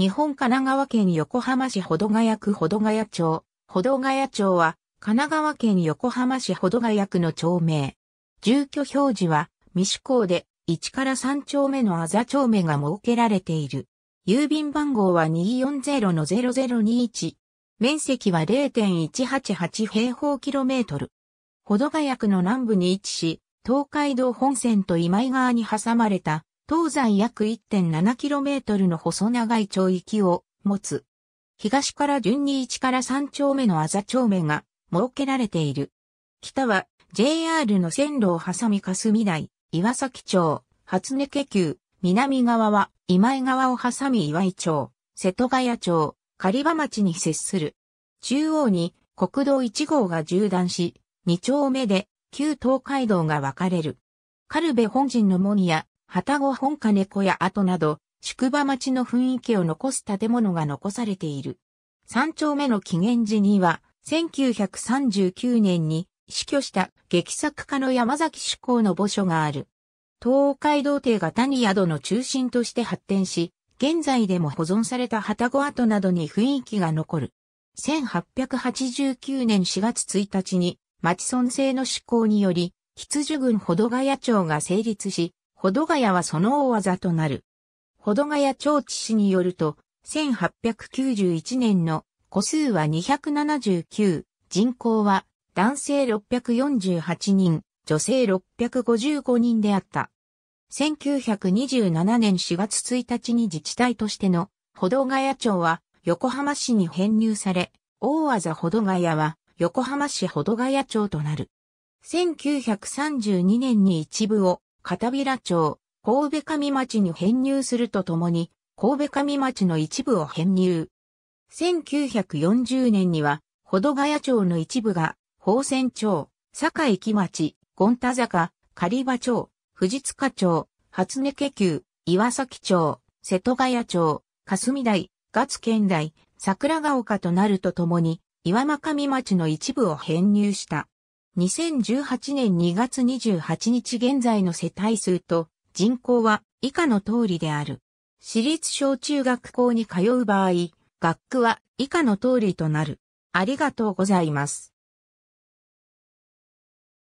日本神奈川県横浜市保土ヶ谷区保土ヶ谷町。保土ヶ谷町は、神奈川県横浜市保土ヶ谷区の町名。住居表示は、未施行で、1から3丁目のあざ丁目が設けられている。郵便番号は240-0021。面積は0.188平方キロメートル。保土ヶ谷区の南部に位置し、東海道本線と今井川に挟まれた東西約 1.7km の細長い町域を持つ。東から順に1から3丁目のあざ丁目が設けられている。北は JR の線路を挟み霞台、岩崎町、初根家急、南側は今井川を挟み岩井町、瀬戸ヶ谷町、狩場町に接する。中央に国道1号が縦断し、2丁目で旧東海道が分かれる。カルベ本陣の門や旗子本家猫や跡など、宿場町の雰囲気を残す建物が残されている。三丁目の紀元寺には、1939年に死去した劇作家の山崎志向の墓所がある。東海道邸が谷宿の中心として発展し、現在でも保存された旗子跡などに雰囲気が残る。1889年4月1日に町村制の施行により、羊郡保土ヶ谷町が成立し、ほどがやはその大技となる。ほどがや長知氏によると、1891年の個数は279、人口は男性648人、女性655人であった。1927年4月1日に自治体としてのほどがや町は横浜市に編入され、大技ほどがやは横浜市ほどがや町となる。1932年に一部を片平町、神戸上町に編入するとともに、神戸上町の一部を編入。1940年には、保土ヶ谷町の一部が、宝泉町、堺駅町、権田坂、狩場町、藤塚町、初根家宮、岩崎町、瀬戸ヶ谷町、霞台、月県台、桜ヶ丘となるとともに、岩間上町の一部を編入した。2018年2月28日現在の世帯数と人口は以下の通りである。私立小中学校に通う場合、学区は以下の通りとなる。ありがとうございます。